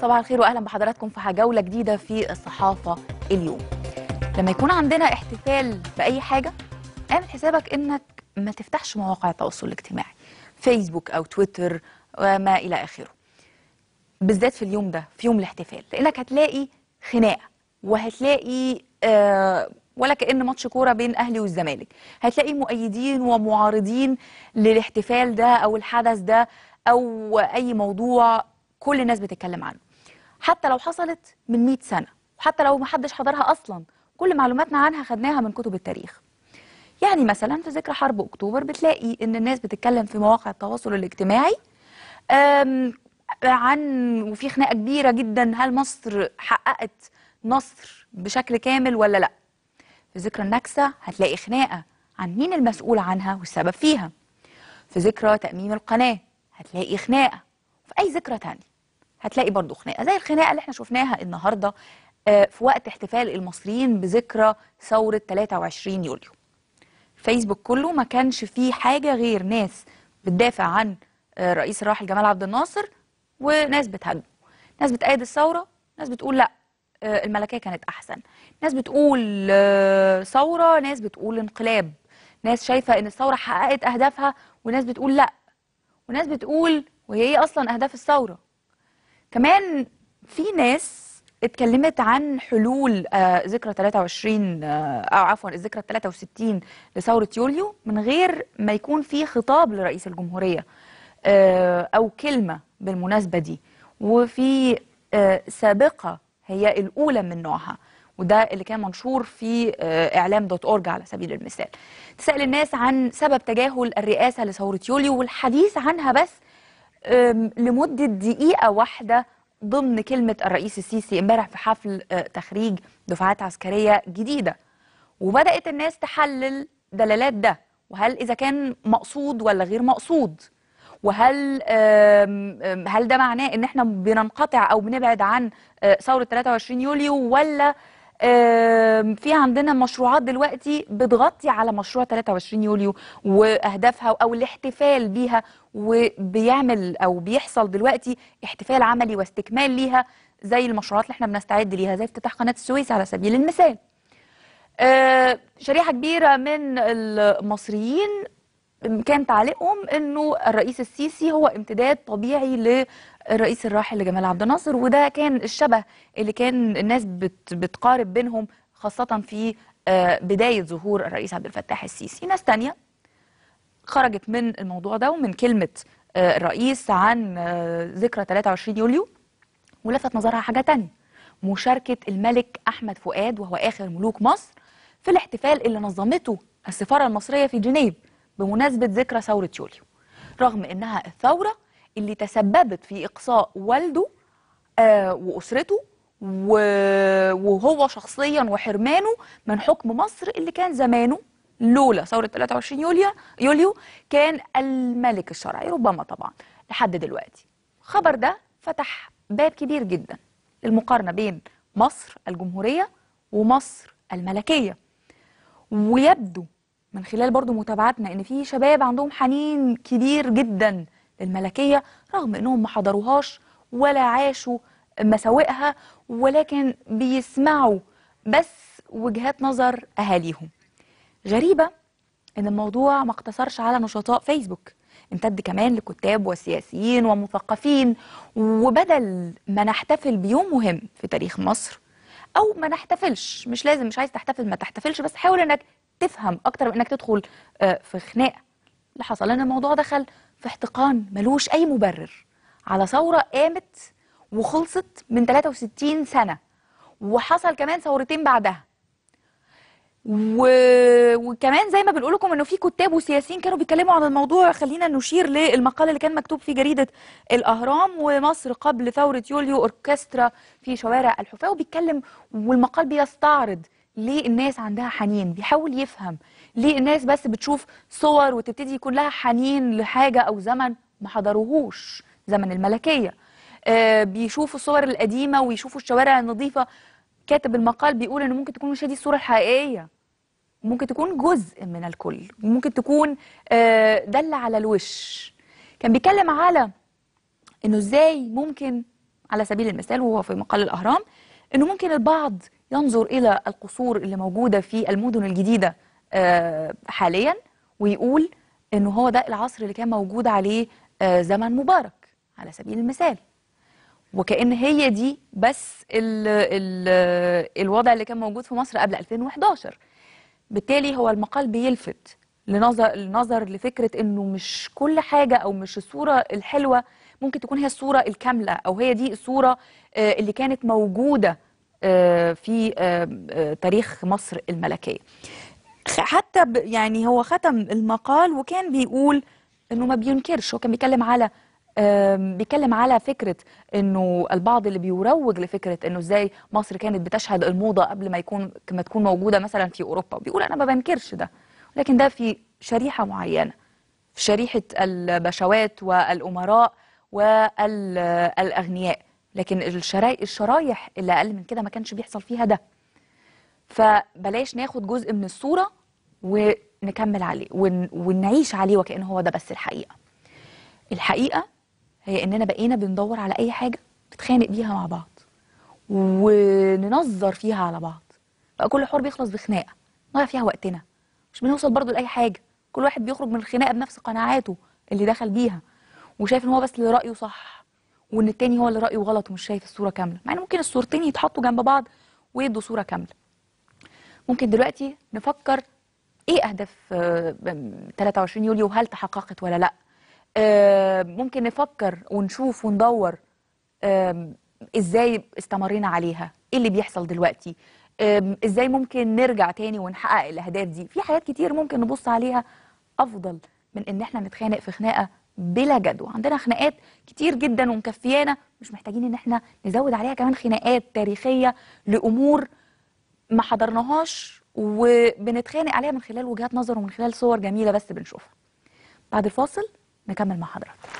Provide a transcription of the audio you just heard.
صباح الخير واهلا بحضراتكم في جوله جديده في الصحافه اليوم لما يكون عندنا احتفال باي حاجه اعمل حسابك انك ما تفتحش مواقع التواصل الاجتماعي فيسبوك او تويتر وما الى اخره بالذات في اليوم ده في يوم الاحتفال لانك هتلاقي خناقه وهتلاقي آه ولا كان ماتش كوره بين اهلي والزمالك هتلاقي مؤيدين ومعارضين للاحتفال ده او الحدث ده او اي موضوع كل الناس بتتكلم عنه حتى لو حصلت من 100 سنة وحتى لو محدش حضرها أصلا كل معلوماتنا عنها خدناها من كتب التاريخ يعني مثلا في ذكرى حرب أكتوبر بتلاقي إن الناس بتتكلم في مواقع التواصل الاجتماعي عن وفي خناقة كبيرة جدا هل مصر حققت نصر بشكل كامل ولا لأ في ذكرى النكسة هتلاقي خناقة عن مين المسؤول عنها والسبب فيها في ذكرى تأميم القناة هتلاقي خناقة في أي ذكرى تانية هتلاقي برضو خناقه زي الخناقه اللي احنا شفناها النهارده آه، في وقت احتفال المصريين بذكرى ثوره 23 يوليو فيسبوك كله ما كانش فيه حاجه غير ناس بتدافع عن آه، رئيس الراحل جمال عبد الناصر وناس بتهاجمه ناس بتأيد الثوره ناس بتقول لا آه، الملكيه كانت احسن ناس بتقول ثوره ناس بتقول انقلاب ناس شايفه ان الثوره حققت اهدافها وناس بتقول لا وناس بتقول وهي ايه اصلا اهداف الثوره كمان في ناس اتكلمت عن حلول آه، ذكرى 23 آه، او عفوا الذكرى 63 لثوره يوليو من غير ما يكون في خطاب لرئيس الجمهوريه آه، او كلمه بالمناسبه دي وفي سابقه هي الاولى من نوعها وده اللي كان منشور في اعلام دوت اورج على سبيل المثال تسال الناس عن سبب تجاهل الرئاسه لثوره يوليو والحديث عنها بس لمدة دقيقة واحدة ضمن كلمة الرئيس السيسي امبارح في حفل أه، تخريج دفعات عسكرية جديدة وبدأت الناس تحلل دلالات ده وهل إذا كان مقصود ولا غير مقصود وهل هل ده معناه ان احنا بننقطع او بنبعد عن أه، ثوره 23 يوليو ولا في عندنا مشروعات دلوقتي بتغطي على مشروع 23 يوليو واهدافها او الاحتفال بيها وبيعمل او بيحصل دلوقتي احتفال عملي واستكمال ليها زي المشروعات اللي احنا بنستعد ليها زي افتتاح قناه السويس على سبيل المثال. آه، شريحه كبيره من المصريين كان تعليقهم انه الرئيس السيسي هو امتداد طبيعي للرئيس الراحل جمال عبد الناصر وده كان الشبه اللي كان الناس بت بتقارب بينهم خاصه في آه، بدايه ظهور الرئيس عبد الفتاح السيسي ناس تانية خرجت من الموضوع ده ومن كلمه آه، الرئيس عن آه، ذكرى 23 يوليو ولفت نظرها حاجه تانية مشاركه الملك احمد فؤاد وهو اخر ملوك مصر في الاحتفال اللي نظمته السفاره المصريه في جنيف بمناسبة ذكرى ثورة يوليو رغم إنها الثورة اللي تسببت في إقصاء والده آه، وأسرته وهو شخصيا وحرمانه من حكم مصر اللي كان زمانه لولا ثورة 23 يوليو يوليو كان الملك الشرعي ربما طبعا لحد دلوقتي الخبر ده فتح باب كبير جدا للمقارنة بين مصر الجمهورية ومصر الملكية ويبدو من خلال برضو متابعتنا ان في شباب عندهم حنين كبير جدا للملكيه رغم انهم ما حضروهاش ولا عاشوا مساوئها ولكن بيسمعوا بس وجهات نظر اهاليهم غريبه ان الموضوع ما اقتصرش على نشطاء فيسبوك امتد كمان لكتاب وسياسيين ومثقفين وبدل ما نحتفل بيوم مهم في تاريخ مصر او ما نحتفلش مش لازم مش عايز تحتفل ما تحتفلش بس حاول انك تفهم اكتر من انك تدخل آه، في خناقه اللي حصل لنا الموضوع دخل في احتقان ملوش اي مبرر على ثوره قامت وخلصت من 63 سنه وحصل كمان ثورتين بعدها و... وكمان زي ما بنقول لكم انه في كتاب وسياسيين كانوا بيتكلموا عن الموضوع خلينا نشير للمقال اللي كان مكتوب في جريده الاهرام ومصر قبل ثوره يوليو اوركسترا في شوارع الحفاه وبيتكلم والمقال بيستعرض ليه الناس عندها حنين بيحاول يفهم ليه الناس بس بتشوف صور وتبتدي يكون لها حنين لحاجه او زمن ما حضروهوش زمن الملكيه آه بيشوفوا الصور القديمه ويشوفوا الشوارع النظيفه كاتب المقال بيقول ان ممكن تكون مش دي الصوره الحقيقيه ممكن تكون جزء من الكل ممكن تكون آه دل على الوش كان بيتكلم على انه ازاي ممكن على سبيل المثال وهو في مقال الاهرام انه ممكن البعض ينظر إلى القصور اللي موجودة في المدن الجديدة آه، حاليا ويقول إنه هو ده العصر اللي كان موجود عليه آه، زمن مبارك على سبيل المثال وكأن هي دي بس الـ الـ الوضع اللي كان موجود في مصر قبل 2011 بالتالي هو المقال بيلفت لنظر النظر لفكره انه مش كل حاجه او مش الصوره الحلوه ممكن تكون هي الصوره الكامله او هي دي الصوره آه، اللي كانت موجوده آه، في آه، آه، تاريخ مصر الملكيه حتى يعني هو ختم المقال وكان بيقول انه ما بينكرش هو كان بيتكلم على بيتكلم على فكره انه البعض اللي بيروج لفكره انه ازاي مصر كانت بتشهد الموضه قبل ما يكون ما تكون موجوده مثلا في اوروبا بيقول انا ما بنكرش ده لكن ده في شريحه معينه في شريحه البشوات والامراء والاغنياء لكن الشرايح الشرايح اللي اقل من كده ما كانش بيحصل فيها ده فبلاش ناخد جزء من الصوره ونكمل عليه ون... ونعيش عليه وكأن هو ده بس الحقيقه الحقيقه هي اننا بقينا بندور على اي حاجه نتخانق بيها مع بعض وننظر فيها على بعض بقى كل حوار بيخلص بخناقه نضيع فيها وقتنا مش بنوصل برضو لاي حاجه كل واحد بيخرج من الخناقه بنفس قناعاته اللي دخل بيها وشايف ان هو بس اللي رايه صح وان التاني هو اللي رايه غلط ومش شايف الصوره كامله مع ان ممكن الصورتين يتحطوا جنب بعض ويدوا صوره كامله ممكن دلوقتي نفكر ايه اهداف 23 آه، يوليو وهل تحققت ولا لا آه، ممكن نفكر ونشوف وندور آه، ازاي استمرينا عليها ايه اللي بيحصل دلوقتي ازاي ممكن نرجع تاني ونحقق الاهداف دي في حاجات كتير ممكن نبص عليها افضل من ان احنا نتخانق في خناقه بلا جدوى عندنا خناقات كتير جدا ومكفيانا مش محتاجين ان احنا نزود عليها كمان خناقات تاريخيه لامور ما حضرناهاش وبنتخانق عليها من خلال وجهات نظر ومن خلال صور جميله بس بنشوفها بعد الفاصل نكمل مع حضراتكم